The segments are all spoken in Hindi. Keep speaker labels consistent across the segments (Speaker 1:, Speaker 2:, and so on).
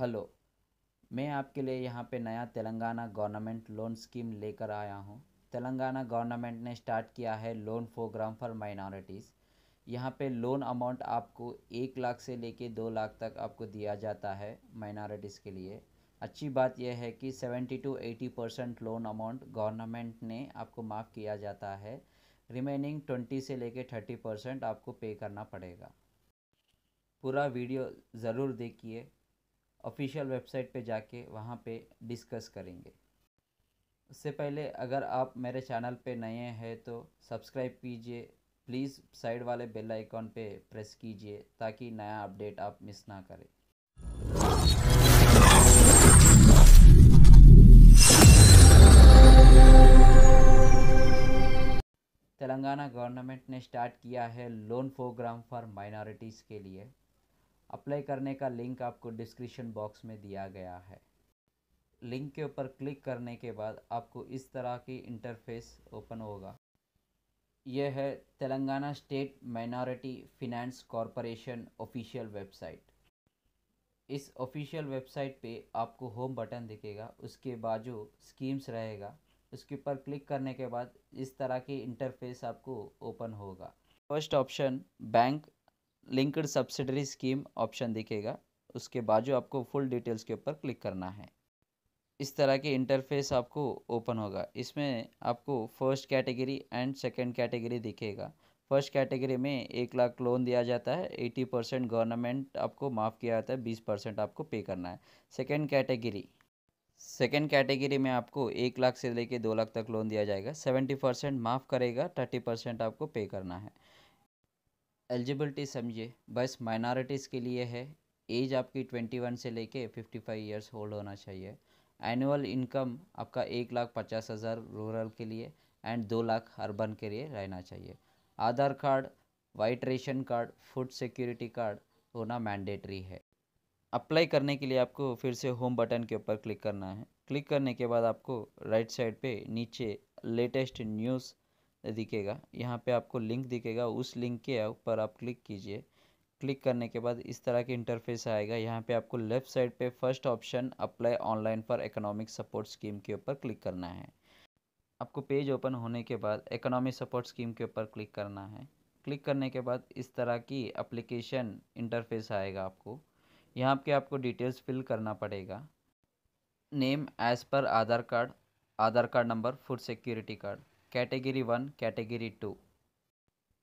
Speaker 1: हेलो मैं आपके लिए यहाँ पे नया तेलंगाना गवर्नमेंट लोन स्कीम लेकर आया हूँ तेलंगाना गवर्नमेंट ने स्टार्ट किया है लोन प्रोग्राम फॉर माइनॉरिटीज़ यहाँ पे लोन अमाउंट आपको एक लाख से लेके दो लाख तक आपको दिया जाता है माइनॉरिटीज़ के लिए अच्छी बात यह है कि seventy two eighty percent loan amount government ने आपको माफ़ किया जाता है रिमेनिंग ट्वेंटी से लेके थर्टी परसेंट आपको पे करना पड़ेगा पूरा वीडियो ज़रूर देखिए ऑफिशियल वेबसाइट पे जाके वहाँ पे डिस्कस करेंगे उससे पहले अगर आप मेरे चैनल पे नए हैं तो सब्सक्राइब कीजिए प्लीज़ साइड वाले बेल आइकॉन पे प्रेस कीजिए ताकि नया अपडेट आप मिस ना करें तेलंगाना गवर्नमेंट ने स्टार्ट किया है लोन प्रोग्राम फॉर माइनॉरिटीज़ के लिए अप्लाई करने का लिंक आपको डिस्क्रिप्शन बॉक्स में दिया गया है लिंक के ऊपर क्लिक करने के बाद आपको इस तरह की इंटरफेस ओपन होगा यह है Telangana state minority finance corporation official website इस ऑफिशियल वेबसाइट पे आपको होम बटन दिखेगा उसके बाजू स्कीम्स रहेगा उसके ऊपर क्लिक करने के बाद इस तरह की इंटरफेस आपको ओपन होगा first option bank linked subsidiary scheme option दिखेगा उसके बाजू आपको फुल डिटेल्स के ऊपर क्लिक करना है इस तरह के इंटरफेस आपको ओपन होगा इसमें आपको first category and second category दिखेगा फर्स्ट कैटेगरी में एक लाख लोन दिया जाता है एटी परसेंट गवर्नमेंट आपको माफ़ किया जाता है बीस परसेंट आपको पे करना है सेकेंड कैटेगरी सेकेंड कैटेगरी में आपको एक लाख से लेकर दो लाख तक लोन दिया जाएगा सेवेंटी परसेंट माफ़ करेगा थर्टी परसेंट आपको पे करना है एलिजिबिलिटी समझिए बस माइनॉरिटीज़ के लिए है एज आपकी ट्वेंटी वन से लेके फिफ्टी फाइव ईयर्स होल्ड होना चाहिए एनुअल इनकम आपका एक लाख पचास हज़ार रूरल के लिए एंड दो लाख अर्बन के लिए रहना चाहिए Aadhaar card white ration card food security card होना मैंडेटरी है अप्लाई करने के लिए आपको फिर से होम बटन के ऊपर क्लिक करना है क्लिक करने के बाद आपको राइट साइड पे नीचे लेटेस्ट न्यूज़ दिखेगा यहाँ पे आपको लिंक दिखेगा उस लिंक के ऊपर आप क्लिक कीजिए क्लिक करने के बाद इस तरह के इंटरफेस आएगा यहाँ पे आपको लेफ्ट साइड पे first option apply online for economic support scheme के ऊपर क्लिक करना है आपको पेज ओपन होने के बाद इकोनॉमिक सपोर्ट स्कीम के ऊपर क्लिक करना है क्लिक करने के बाद इस तरह की अप्लीकेशन इंटरफेस आएगा आपको यहाँ पर आपको डिटेल्स फिल करना पड़ेगा name as per Aadhaar card Aadhaar card number food security card category one category two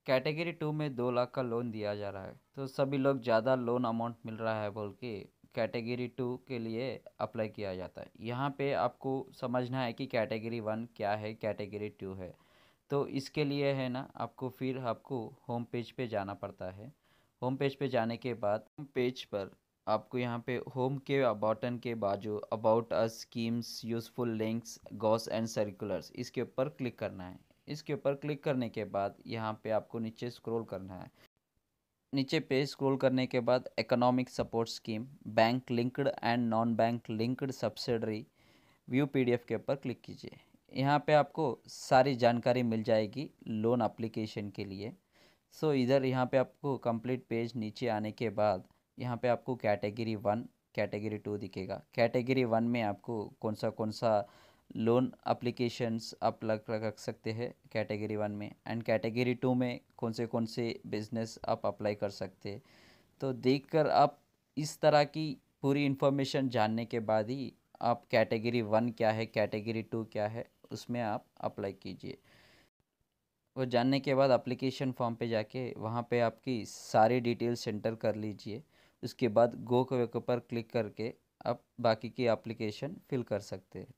Speaker 1: category two में दो लाख का लोन दिया जा रहा है तो सभी लोग ज़्यादा लोन अमाउंट मिल रहा है बोल के कैटेगरी टू के लिए अप्लाई किया जाता है यहाँ पे आपको समझना है कि कैटेगरी वन क्या है कैटेगरी टू है तो इसके लिए है ना आपको फिर आपको होम पेज पे जाना पड़ता है होम पेज पे जाने के बाद होम पेज पर आपको यहाँ पे होम के बटन के बाजू about us schemes useful links GOs and circulars इसके ऊपर क्लिक करना है इसके ऊपर क्लिक करने के बाद यहाँ पे आपको नीचे स्क्रॉल करना है नीचे पेज स्क्रॉल करने के बाद economic support scheme bank linked and non bank linked subsidiary view P के ऊपर क्लिक कीजिए यहाँ पर आपको सारी जानकारी मिल जाएगी लोन अप्लीकेशन के लिए सो so, इधर यहाँ पे आपको कंप्लीट पेज नीचे आने के बाद यहाँ पे आपको कैटेगरी वन कैटेगरी टू दिखेगा कैटेगरी वन में आपको कौन सा कौन सा लोन अप्लीकेशंस आप लग रख सकते हैं कैटेगरी वन में एंड कैटेगरी टू में कौन से कौन से बिजनेस आप अप्लाई कर सकते हैं तो देखकर आप इस तरह की पूरी इन्फॉर्मेशन जानने के बाद ही आप कैटेगरी वन क्या है कैटेगरी टू क्या है उसमें आप अप्लाई कीजिए वो जानने के बाद एप्लीकेशन फॉर्म पे जाके वहाँ पे आपकी सारी डिटेल्स सेंटर कर लीजिए उसके बाद गो के पर क्लिक करके आप बाकी की एप्लीकेशन फिल कर सकते हैं